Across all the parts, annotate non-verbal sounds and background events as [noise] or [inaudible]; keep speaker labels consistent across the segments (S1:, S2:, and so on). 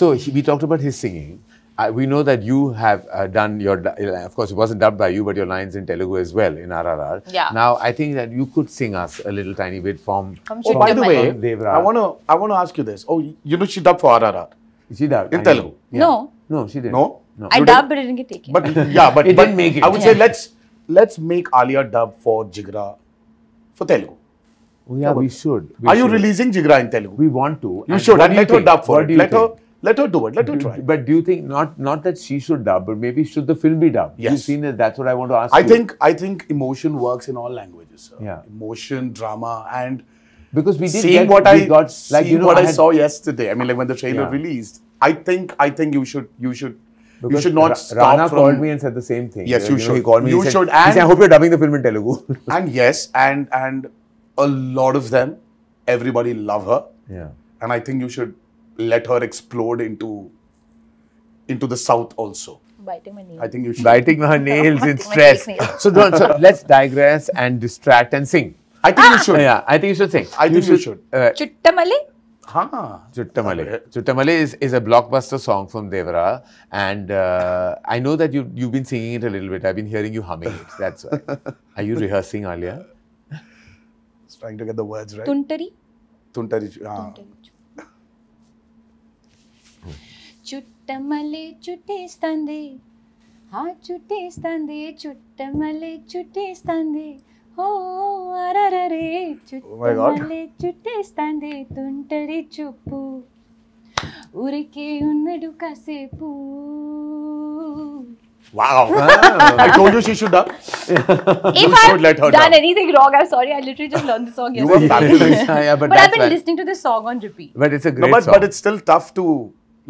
S1: So he, we talked about his singing. I, we know that you have uh, done your, of course, it wasn't dubbed by you, but your lines in Telugu as well in RRR. Yeah. Now I think that you could sing us a little tiny bit from. from oh, by the way, Devra. I wanna, I wanna ask you this. Oh, you know she dubbed for RRR. She dubbed in Telugu. Yeah. No. No, she didn't. No. No. I you dubbed, didn't? but it didn't get taken. But yeah, but [laughs] it but didn't make it. I would yeah. say let's let's make Alia dub for Jigra for Telugu. Oh yeah, we should. We Are should. you releasing Jigra in Telugu? We want to. You should. And let her dub for it. Let her let her do it. Let her mm-hmm. try. But do you think not not that she should dub, but maybe should the film be dubbed? Yes. You've seen it. That's what I want to ask. I you. think I think emotion works in all languages. Sir. Yeah. Emotion, drama, and because we did seeing get, what I got, like you know, what I, had, I, saw yesterday. I mean, like when the trailer yeah. released, I think I think you should you should because you should not stop Rana from, called me and said the same thing. Yes, you, you should. Know, he called me. You should. Said, and, said, I hope you're dubbing the film in Telugu. [laughs] and yes, and and a lot of them, everybody love her. Yeah. And I think you should let her explode into into the south also. Biting my nails. I think you should. Biting her nails [laughs] in stress. Nails. so, so let's digress and distract and sing. I think ah. you should. Yeah, I think you should sing. I you think should, you should. Uh, Chuttamale? Haan. Chuttamale. Chuttamale is, is a blockbuster song from Devara. And uh, I know that you, you've been singing it a little bit. I've been hearing you humming it. That's why. [laughs] Are you rehearsing earlier? Just trying to get the words right. Tuntari? Tuntari. Ah. Tuntari. ചുട്ടമലെ ചുട്ടേ സ്തന്തേ ആ ചുട്ടേ സ്തന്തേ ചുട്ടമലെ ചുട്ടേ സ്തന്തേ ഓ അരരേ ചുട്ടമലെ ചുട്ടേ സ്തന്തേ തുണ്ടരി ചുപ്പു ఉరికే ఉన్నాడు కాసేపు Wow. I told you she should have. If I let done down. anything wrong, I'm sorry. I literally just learned the song yesterday. You were fabulous. yeah, yeah, but but I've been bad. listening to this song on repeat. But it's a great no, but, song. But it's still tough to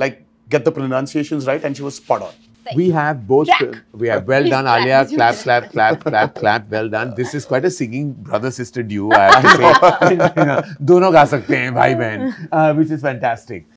S1: like get the pronunciations right, and she was spot on. Thank we have both. We have well done, Alia. Clap, clap, clap, clap, clap. Well done. This is quite a singing brother sister duo. I have to say. दोनों [laughs] गा uh, which is fantastic.